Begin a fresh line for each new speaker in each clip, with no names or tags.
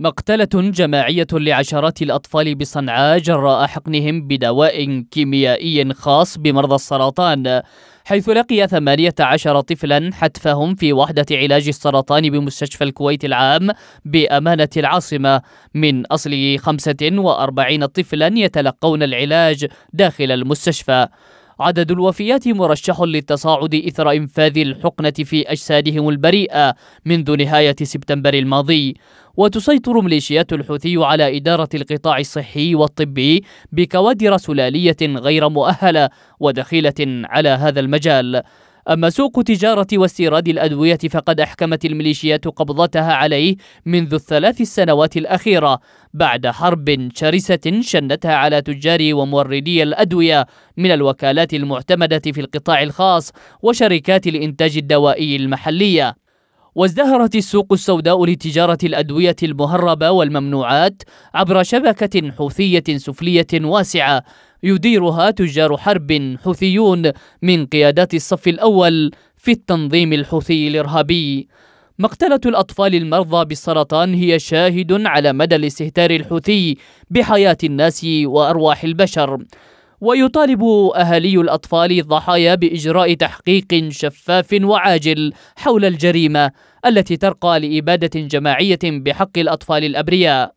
مقتلة جماعية لعشرات الأطفال بصنعاء جراء حقنهم بدواء كيميائي خاص بمرضى السرطان حيث لقي 18 طفلا حتفهم في وحدة علاج السرطان بمستشفى الكويت العام بأمانة العاصمة من أصل 45 طفلا يتلقون العلاج داخل المستشفى عدد الوفيات مرشح للتصاعد إثر إنفاذ الحقنة في أجسادهم البريئة منذ نهاية سبتمبر الماضي وتسيطر ميليشيات الحوثي على إدارة القطاع الصحي والطبي بكوادر سلالية غير مؤهلة ودخيلة على هذا المجال أما سوق تجارة واستيراد الأدوية فقد أحكمت الميليشيات قبضتها عليه منذ الثلاث السنوات الأخيرة بعد حرب شرسة شنتها على تجار وموردي الأدوية من الوكالات المعتمدة في القطاع الخاص وشركات الإنتاج الدوائي المحلية وازدهرت السوق السوداء لتجارة الأدوية المهربة والممنوعات عبر شبكة حوثية سفلية واسعة يديرها تجار حرب حوثيون من قيادات الصف الأول في التنظيم الحوثي الإرهابي مقتلة الأطفال المرضى بالسرطان هي شاهد على مدى الاستهتار الحوثي بحياة الناس وأرواح البشر ويطالب أهالي الأطفال الضحايا بإجراء تحقيق شفاف وعاجل حول الجريمة التي ترقى لإبادة جماعية بحق الأطفال الأبرياء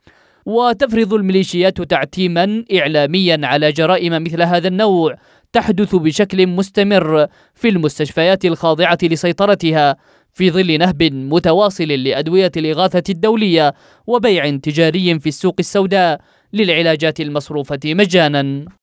وتفرض الميليشيات تعتيما إعلاميا على جرائم مثل هذا النوع تحدث بشكل مستمر في المستشفيات الخاضعة لسيطرتها في ظل نهب متواصل لأدوية الإغاثة الدولية وبيع تجاري في السوق السوداء للعلاجات المصروفة مجانا